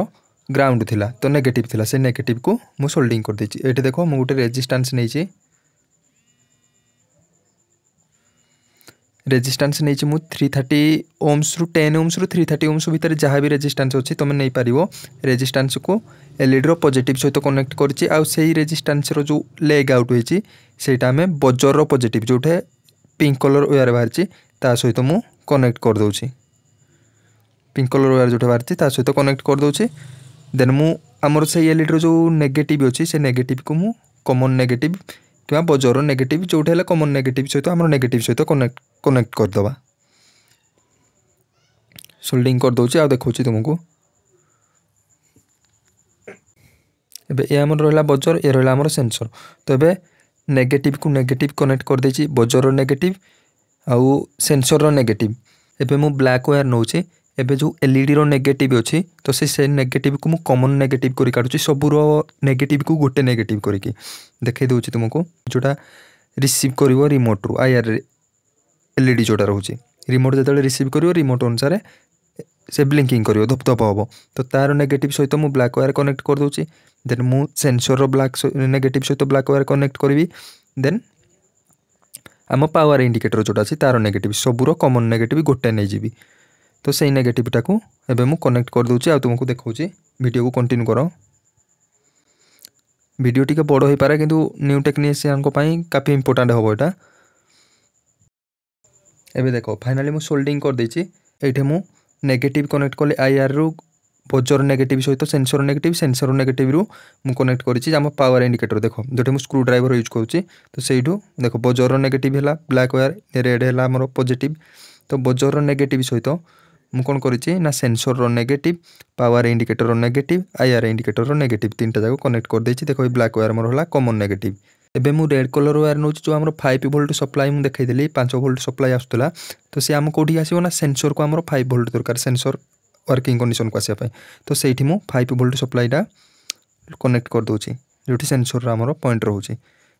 ଗ୍ରାଉଣ୍ଡ ଥିଲା ତ ନେଗେଟିଭ୍ ଥିଲା ସେ ନେଗେଟିଭ୍କୁ ମୁଁ ସୋଲ୍ଡିଂ କରିଦେଇଛି ଏଠି ଦେଖ ମୁଁ ଗୋଟେ ରେଜିଷ୍ଟାନ୍ସ ନେଇଛି ରେଜିଷ୍ଟାନ୍ସ ନେଇଛି ମୁଁ ଥ୍ରୀ ଥାର୍ଟି ଓମ୍ସରୁ ଟେନ୍ ଓମ୍ସରୁ ଥ୍ରୀ ଥାର୍ଟି ଓମ୍ସ ଭିତରେ ଯାହା ବି ରେଜିଷ୍ଟାନ୍ସ ଅଛି ତୁମେ ନେଇପାରିବ ରେଜିଷ୍ଟାନ୍ସକୁ ଏଲ୍ଇଡ଼ିର ପଜିଟିଭ୍ ସହିତ କନେକ୍ଟ କରିଛି ଆଉ ସେଇ ରେଜିଷ୍ଟାନ୍ସର ଯେଉଁ ଲେଗ୍ ଆଉଟ୍ ହୋଇଛି ସେଇଟା ଆମେ ବଜରର ପଜିଟିଭ୍ ଯେଉଁଠି ପିଙ୍କ କଲର୍ ୱେୟାର୍ ବାହାରିଛି ତା ସହିତ ମୁଁ କନେକ୍ଟ କରିଦେଉଛି ପିଙ୍କ କଲର୍ ୱାୟାର୍ ଯେଉଁଟା ବାହାରିଛି ତା ସହିତ କନେକ୍ଟ କରିଦେଉଛି ଦେନ୍ ମୁଁ ଆମର ସେଇ ଏଲ୍ଇଡ଼ିର ଯେଉଁ ନେଗେଟିଭ୍ ଅଛି ସେ ନେଗେଟିଭ୍କୁ ମୁଁ କମନ୍ ନେଗେଟିଭ୍ କିମ୍ବା ବଜରର ନେଗେଟିଭ୍ ଯେଉଁଠି ହେଲେ କମନ୍ ନେଗେଟିଭ୍ ସହିତ ଆମର ନେଗେଟିଭ୍ ସହିତ କନେକ୍ଟ କନେକ୍ଟ କରିଦେବା ସୋଲ୍ଡିଂ କରିଦେଉଛି ଆଉ ଦେଖାଉଛି ତୁମକୁ ଏବେ ଏ ଆମର ରହିଲା ବଜର ଏ ରହିଲା ଆମର ସେନ୍ସର୍ ତ ଏବେ ନେଗେଟିଭ୍କୁ ନେଗେଟିଭ୍ କନେକ୍ଟ କରିଦେଇଛି ବଜରର ନେଗେଟିଭ୍ ଆଉ ସେନ୍ସର୍ର ନେଗେଟିଭ୍ ଏବେ ମୁଁ ବ୍ଲାକ୍ ୱାୟାର୍ ନେଉଛି ଏବେ ଯେଉଁ ଏଲ୍ ଏଲ୍ଇଡ଼ିର ନେଗେଟିଭ୍ ଅଛି ତ ସେ ସେ ନେଗେଟିଭ୍କୁ ମୁଁ କମନ୍ ନେଗେଟିଭ୍ କରି କାଢ଼ୁଛି ସବୁର ନେଗେଟିଭ୍କୁ ଗୋଟେ ନେଗେଟିଭ୍ କରିକି ଦେଖାଇ ଦେଉଛି ତୁମକୁ ଯେଉଁଟା ରିସିଭ୍ କରିବ ରିମୋଟ୍ରୁ ଏଲ୍ ଇ ଡି ଯେଉଁଟା ରହୁଛି ରିମୋଟ୍ ଯେତେବେଳେ ରିସିଭ୍ କରିବ ରିମୋଟ୍ ଅନୁସାରେ ସେ ବ୍ଲିଙ୍କିଂ କରିବ ଧପଧପ ହେବ ତ ତା'ର ନେଗେଟିଭ୍ ସହିତ ମୁଁ ବ୍ଲାକ୍ ୱାୟାର୍ କନେକ୍ଟ କରିଦେଉଛି ଦେନ୍ ମୁଁ ସେନ୍ସର୍ର ବ୍ଲାକ୍ ନେଗେଟିଭ୍ ସହିତ ବ୍ଲାକ୍ ୱାୟାର୍ କନେକ୍ଟ କରିବି ଦେନ୍ ଆମ ପାୱାର ଇଣ୍ଡିକେଟର ଯେଉଁଟା ଅଛି ତା'ର ନେଗେଟିଭ୍ ସବୁର କମନ୍ ନେଗେଟିଭ୍ ଗୋଟେ ନେଇଯିବି ତ ସେଇ ନେଗେଟିଭଟାକୁ ଏବେ ମୁଁ କନେକ୍ଟ କରିଦେଉଛି ଆଉ ତୁମକୁ ଦେଖାଉଛି ଭିଡ଼ିଓକୁ କଣ୍ଟିନ୍ୟୁ କର ଭିଡ଼ିଓ ଟିକେ ବଡ଼ হয়ে କିନ୍ତୁ কিন্তু নিউ টেকনিশিয়ান পাই কাফি ইম্পর্টাট হব এটা এবে দেখো ফাইনালি মু সোল্ডিং করে দিয়েছি এইটি মু নেগেটিভ কনেক্ট ବୋଜର ନେଗେଟିଭ୍ ସହିତ ସେନ୍ସର ନେଗେଟିଭ୍ ସେନ୍ସର ନେଗେଟିଭ୍ରୁ ମୁଁ କନେକ୍ଟ କରିଛି ଯେ ଆମ ପାୱାର ଇଣ୍ଡିକେଟର୍ ଦେଖ ଯେଉଁଠି ମୁଁ ସ୍କ୍ରୁ ଡ୍ରାଇଭର ୟୁଜ୍ କରୁଛି ତ ସେଇଠୁ ଦେଖ ବୋଜର ନେଗେଟିଭ୍ ହେଲା ବ୍ଲାକ୍ ୱାୟାର ରେଡ଼୍ ହେଲା ଆମର ପଜିଟିଭ୍ ତ ବୋଜର ନେଗେଟିଭ୍ ସହିତ ମୁଁ କ'ଣ କରିଛି ନା ସେନ୍ସରର ନେଗେଟିଭ୍ ପାୱାର ଇଣ୍ଡିକେଟର୍ର ନେଗେଟିଭ୍ ଆଇଆର୍ ଇଣ୍ଡିକେଟରର ନେଗେଟିଭ୍ ତିନିଟା ଯାକ କନେକ୍ଟ କରିଦେଇଛି ଦେଖ ଏଇ ବ୍ଲାକ୍ ୱାୟାର ମୋର ହେଲା କମନ୍ ନେଗେଟିଭ୍ ଏବେ ମୁଁ ରେଡ୍ କଲର୍ ୱାୟାର ନେଉଛି ଯେଉଁ ଆମର ଫାଇଭ୍ ଭୋଲ୍ଟ ସପ୍ଲାଏ ମୁଁ ଦେଖାଇଦେଲି ପାଞ୍ଚ ଭୋଲ୍ଟ ସପ୍ଲାଏ ଆସୁଥିଲା ତ ସେ ଆମ କେଉଁଠିକି ଆସିବ ନା ସେନ୍ସରକୁ ଆମର ଫାଇଭ୍ ଭୋଲ୍ଟ ଦରକାର ସେନ୍ସର ୱାର୍କିଂ କଣ୍ଡିସନକୁ ଆସିବା ପାଇଁ ତ ସେଇଠି ମୁଁ ଫାଇଭ୍ ଭୋଲ୍ଟ ସପ୍ଲାଇଟା କନେକ୍ଟ କରିଦେଉଛି ଯେଉଁଠି ସେନ୍ସରର ଆମର ପଏଣ୍ଟ ରହୁଛି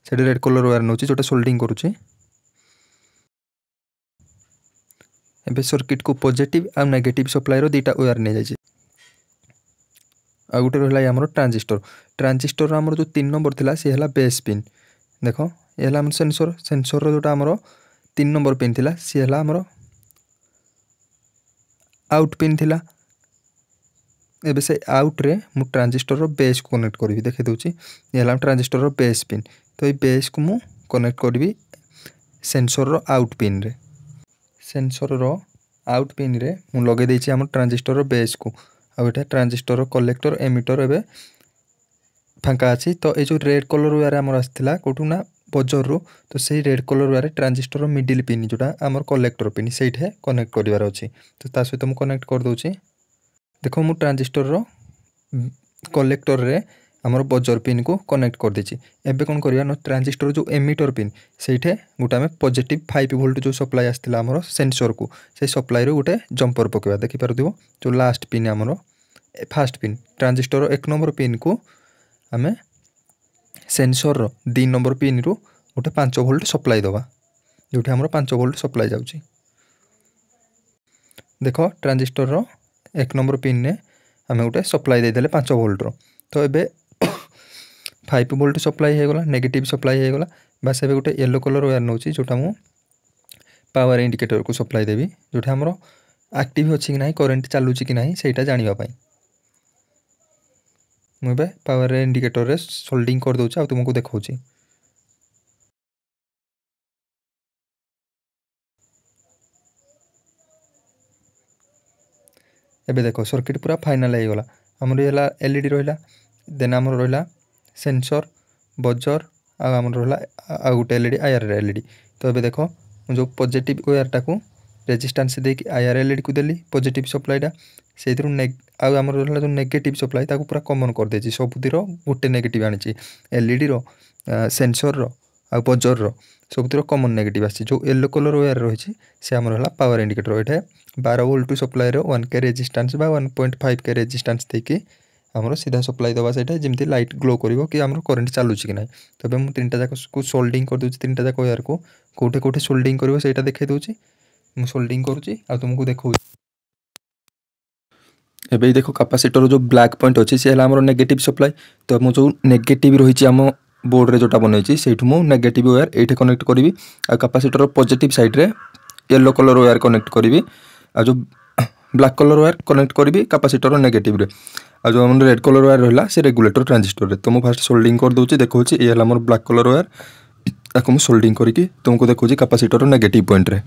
ସେଠି ରେଡ୍ କଲର୍ ୱାୟାର୍ ନେଉଛି ଯେଉଁଟା ସୋଲ୍ଡିଂ କରୁଛି ଏବେ ସର୍କିଟ୍କୁ ପଜିଟିଭ୍ ଆଉ ନେଗେଟିଭ୍ ସପ୍ଲାଇର ଦୁଇଟା ୱାୟାର୍ ନିଆଯାଇଛି ଆଉ ଗୋଟେ ରହିଲା ଆମର ଟ୍ରାଞ୍ଜିଷ୍ଟର ଟ୍ରାଞ୍ଜିଷ୍ଟରର ଆମର ଯେଉଁ ତିନି ନମ୍ବର ଥିଲା ସେ ହେଲା ବେସ୍ ପିନ୍ ଦେଖ ଏ ହେଲା ଆମର ସେନ୍ସର ସେନ୍ସରର ଯେଉଁଟା ଆମର ତିନି ନମ୍ବର ପିନ୍ ଥିଲା ସିଏ ହେଲା ଆମର ଆଉଟ୍ ପିନ୍ ଥିଲା ଏବେ ସେ ଆଉଟ୍ରେ ମୁଁ ଟ୍ରାଞ୍ଜିଷ୍ଟରର ବେସ୍କୁ କନେକ୍ଟ କରିବି ଦେଖାଇଦେଉଛି ଏ ହେଲା ଟ୍ରାଞ୍ଜିଷ୍ଟରର ବେସ୍ ପିନ୍ ତ ଏଇ ବେସ୍କୁ ମୁଁ କନେକ୍ଟ କରିବି ସେନ୍ସରର ଆଉଟ୍ ପିନ୍ରେ ସେନ୍ସରର ଆଉଟ୍ ପିନ୍ରେ ମୁଁ ଲଗାଇ ଦେଇଛି ଆମ ଟ୍ରାଞ୍ଜିଷ୍ଟରର ବେସ୍କୁ ଆଉ ଏଇଟା ଟ୍ରାଞ୍ଜିଷ୍ଟରର କଲେକ୍ଟର ଏମିଟର ଏବେ ଫାଙ୍କା ଅଛି ତ ଏଇ ଯେଉଁ ରେଡ୍ କଲର୍ ୱାୟାର୍ ଆମର ଆସିଥିଲା କେଉଁଠୁ ନା ବଜର୍ରୁ ତ ସେଇ ରେଡ଼୍ କଲର୍ ୱାରେ ଟ୍ରାଞ୍ଜିଷ୍ଟର୍ର ମିଡ଼ିଲ୍ ପିନ୍ ଯେଉଁଟା ଆମର କଲେକ୍ଟର୍ ପିନ୍ ସେଇଠାରେ କନେକ୍ଟ କରିବାର ଅଛି ତ ତା ସହିତ ମୁଁ କନେକ୍ଟ କରିଦେଉଛି ଦେଖ ମୁଁ ଟ୍ରାଞ୍ଜିଷ୍ଟର୍ର କଲେକ୍ଟର୍ରେ ଆମର ବଜର୍ ପିନ୍କୁ କନେକ୍ଟ କରିଦେଇଛି ଏବେ କ'ଣ କରିବା ନା ଟ୍ରାଞ୍ଜିଷ୍ଟର୍ ଯେଉଁ ଏମିଟର୍ ପିନ୍ ସେଇଠେ ଗୋଟେ ଆମେ ପଜିଟିଭ୍ ଫାଇଭ୍ ଭୋଲ୍ଟ ଯେଉଁ ସପ୍ଲାଏ ଆସିଥିଲା ଆମର ସେନ୍ସର୍କୁ ସେଇ ସପ୍ଲାଏରୁ ଗୋଟେ ଜମ୍ପର୍ ପକାଇବା ଦେଖିପାରୁଥିବ ଯେଉଁ ଲାଷ୍ଟ ପିନ୍ ଆମର ଫାଷ୍ଟ ପିନ୍ ଟ୍ରାଞ୍ଜିଷ୍ଟର୍ର ଏକ ନମ୍ବର ପିନ୍କୁ ଆମେ ସେନ୍ସର୍ର ଦୁଇ ନମ୍ବର ପିନ୍ରୁ ଗୋଟେ ପାଞ୍ଚ ଭୋଲ୍ଟ ସପ୍ଲାଏ ଦେବା ଯେଉଁଠି ଆମର ପାଞ୍ଚ ଭୋଲ୍ଟ ସପ୍ଲାଏ ଯାଉଛି ଦେଖ ଟ୍ରାଞ୍ଜିଷ୍ଟରର ଏକ ନମ୍ବର ପିନ୍ରେ ଆମେ ଗୋଟେ ସପ୍ଲାଏ ଦେଇଦେଲେ ପାଞ୍ଚ ଭୋଲ୍ଟର ତ ଏବେ ফাইভ ভোল্ট সপ্লাই হয়ে গলা নেগেটিভ সপ্লাই হয়ে গলা বা সে গোটে ইয়েলো কলর ওয়ার নেছি যেটা মু পাওয়ার ইন্ডিকেটর কু সপ্লাই দেবি যেটা আমার আক্টিভ অছি কি না করেন্ট চালুচি কি না সেইটা জাঁয়া ମୁଁ ଏବେ ପାୱାରରେ ଇଣ୍ଡିକେଟରରେ ସୋଲ୍ଡିଂ କରିଦେଉଛି ଆଉ ତୁମକୁ ଦେଖାଉଛି ଏବେ ଦେଖ ସର୍କିଟ୍ ପୁରା ଫାଇନାଲ୍ ହେଇଗଲା ଆମର ହେଲା ଏଲ୍ ଇ ଡ଼ି ରହିଲା ଦେନ୍ ଆମର ରହିଲା ସେନ୍ସର୍ ବଜର୍ ଆଉ ଆମର ରହିଲା ଆଉ ଗୋଟେ L E D I R L E D ତ ଏବେ ଦେଖ ମୁଁ ଯେଉଁ ପଜିଟିଭ୍ ୱେୟାର୍ଟାକୁ ରେଜିଷ୍ଟାନ୍ସ ଦେଇକି ଆଇ ଆର୍ ଏଲ୍ ଇଡ଼ିକୁ ଦେଲି ପଜିଟିଭ୍ ସପ୍ଲାଇଟା ସେଇଥିରୁ ଆଉ ଆମର ରହିଲା ଯେଉଁ ନେଗେଟିଭ୍ ସପ୍ଲାଇ ତାକୁ ପୁରା କମନ୍ କରିଦେଇଛି ସବୁଥିର ଗୋଟେ ନେଗେଟିଭ୍ ଆଣିଛି ଏଲ୍ଇଡ଼ିର ସେନ୍ସର୍ର ଆଉ ବଜର୍ର ସବୁଥିର କମନ୍ ନେଗେଟିଭ୍ ଆସିଛି ଯେଉଁ ୟେଲୋ କଲର୍ ୱେୟାର୍ ରହିଛି ସେ ଆମର ହେଲା ପାୱାର ଇଣ୍ଡିକେଟର୍ ଏଇଟା ବାର ଭୋଲ୍ଟ ସପ୍ଲାଇର ୱାନ୍ କେ ରେଜିଷ୍ଟାନ୍ସ ବା one point five K resistance ଦେଇକି ଆମର ସିଧା ସପ୍ଲାଇ ଦେବା ସେଇଟା ଯେମିତି ଲାଇଟ୍ ଗ୍ଲୋ କରିବ କି ଆମର କରେଣ୍ଟ ଚାଲୁଛି କି ନାହିଁ ତେବେ ମୁଁ ତିନିଟା ଯାକକୁ ସୋଲ୍ଡିଂ କରିଦେଉଛି ତିନିଟା ଯାକ ୱେୟାର୍କୁ କେଉଁଠି କେଉଁଠି ସୋଲ୍ଡିଂ କରିବ ସେଇଟା ଦେଖାଇ ଦେଉଛି ମୁଁ ସୋଲ୍ଡିଂ କରୁଛି ଆଉ ତୁମକୁ ଦେଖାଉଛି ଏବେ ଦେଖ କାପାସିଟର ଯେଉଁ ବ୍ଲାକ୍ ପଏଣ୍ଟ ଅଛି ସେ ହେଲା ଆମର ନେଗେଟିଭ୍ ସପ୍ଲାଏ ତ ମୁଁ ଯେଉଁ ନେଗେଟିଭ୍ ରହିଛି ଆମ ବୋର୍ଡ଼ରେ ଯେଉଁଟା ବନେଇଛି ସେଇଠୁ ମୁଁ ନେଗେଟିଭ୍ ୱାୟାର୍ ଏଇଠି କନେକ୍ଟ କରିବି ଆଉ କାପାସିଟର ପଜିଟିଭ୍ ସାଇଡ଼୍ରେ ୟେଲୋ କଲର୍ ୱାୟାର୍ କନେକ୍ଟ କରିବି ଆଉ ଯେଉଁ ବ୍ଲାକ୍ କଲର୍ ୱାୟାର୍ କନେକ୍ଟ କରିବି କାପାସିଟର ନେଗେଟିଭ୍ରେ ଆଉ ଯେଉଁ ଆମର ରେଡ୍ କଲର୍ ୱାୟାର୍ ରହିଲା ସେ ରେଗୁଲେଟର ଟ୍ରାଞ୍ଜିଷ୍ଟରରେ ତ ମୁଁ ଫାଷ୍ଟ ସୋଲ୍ଡିଂ କରିଦେଉଛି ଦେଖାଉଛି ଏ ହେଲା ଆମର ବ୍ଲାକ୍ କଲର୍ ୱାୟାର୍ ତାକୁ ମୁଁ ସୋଲ୍ଡିଂ କରିକି ତୁମକୁ ଦେଖାଉଛି କାପାସିଟର ନେଗେଟିଭ୍ ପଏଣ୍ଟରେ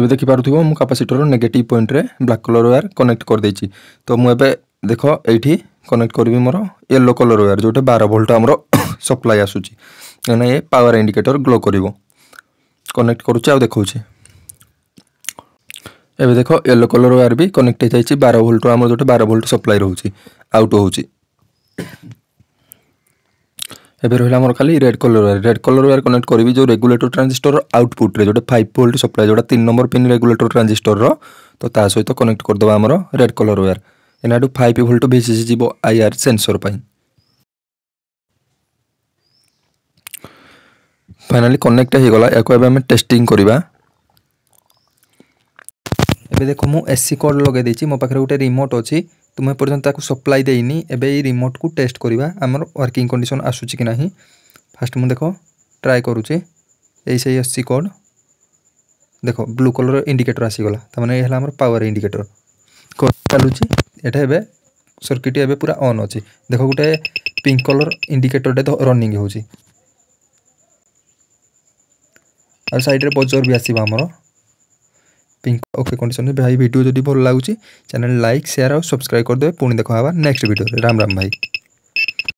ଏବେ ଦେଖିପାରୁଥିବ ମୁଁ କାପାସିଟର ନେଗେଟିଭ୍ ପଏଣ୍ଟରେ ବ୍ଲାକ୍ କଲର୍ ୱାୟାର୍ କନେକ୍ଟ କରିଦେଇଛି ତ ମୁଁ ଏବେ ଦେଖ ଏଇଠି କନେକ୍ଟ କରିବି ମୋର ୟେଲୋ କଲର୍ ୱାୟାର୍ ଯେଉଁଟା ବାର ଭୋଲ୍ଟ ଆମର ସପ୍ଲାଏ ଆସୁଛି କାହିଁକିନା ଏ ପାୱାର ଇଣ୍ଡିକେଟର୍ ଗ୍ଲୋ କରିବ କନେକ୍ଟ କରୁଛି ଆଉ ଦେଖାଉଛି ଏବେ ଦେଖ ୟେଲୋ କଲର୍ ୱାୟାର୍ ବି କନେକ୍ଟ ହେଇଯାଇଛି ବାର ଭୋଲ୍ଟ ଆମର ଯେଉଁଟା ବାର ଭୋଲ୍ଟ ସପ୍ଲାଏ ରହୁଛି ଆଉଟ୍ ହେଉଛି ଏବେ ରହିଲା ଆମର ଖାଲି red colour wire red colour wire connect କରିବି ଯେଉଁ ରେଗୁଲେଟର ଟ୍ରାଞ୍ଜିଷ୍ଟର ଆଉଟପୁଟ୍ରେ ଯେଉଁଟା ଫାଇଭ୍ ଭୋଲ୍ଟ ସପ୍ଲାଏ ଯେଉଁଟା ତିନି ନମ୍ବର ପିନ୍ ରେଗୁଲେଟର ଟ୍ରାଞ୍ଜିଷ୍ଟରର ତ ତା ସହିତ କନେକ୍ଟ କରିଦେବା ଆମର ରେଡ୍ କଲର୍ ୱାୟାର ଏଇନା ଏଠୁ ଫାଇଭ୍ ଭୋଲ୍ଟ ଭି ସି ଯିବ ଆଇଆର୍ ସେନ୍ସର ପାଇଁ ଫାଇନାଲି କନେକ୍ଟ ହୋଇଗଲା ଏହାକୁ ଏବେ ଆମେ ଟେଷ୍ଟିଂ କରିବା ଏବେ ଦେଖ ମୁଁ ଏସି କୋଡ଼ ଲଗାଇ ଦେଇଛି ମୋ ପାଖରେ ଗୋଟେ ରିମୋଟ୍ ଅଛି ତୁମେ ଏପର୍ଯ୍ୟନ୍ତ ତାକୁ ସପ୍ଲାଇ ଦେଇନି ଏବେ ଏଇ ରିମୋଟ୍କୁ ଟେଷ୍ଟ କରିବା ଆମର ୱାର୍କିଂ କଣ୍ଡିସନ୍ ଆସୁଛି କି ନାହିଁ ଫାର୍ଷ୍ଟ ମୁଁ ଦେଖ ଟ୍ରାଏ କରୁଛି ଏଇ ସେଇ ଆସୁଛି କୋଡ଼୍ ଦେଖ ବ୍ଲୁ କଲର୍ ଇଣ୍ଡିକେଟର୍ ଆସିଗଲା ତା'ମାନେ ଏ ହେଲା ଆମର ପାୱାର ଇଣ୍ଡିକେଟର୍ ଚାଲୁଛି ଏଇଟା ଏବେ ସର୍କିଟ୍ ଏବେ ପୁରା ଅନ୍ ଅଛି ଦେଖ ଗୋଟେ ପିଙ୍କ କଲର୍ ଇଣ୍ଡିକେଟର୍ଟେ ରନିଂ ହେଉଛି ଆଉ ସାଇଡ଼୍ରେ ବଜର୍ ବି ଆସିବ ଆମର পিঙ্ক ওকে কন্ডিশনে ভাই ভিডিও যদি ভালো লাগুছি চ্যানেল লাইক সেয়ার আর সবসক্রাইব করে দেবে পুঁ দেখা হওয়া নেক্সট ভিডিওরে রাম রাম ভাই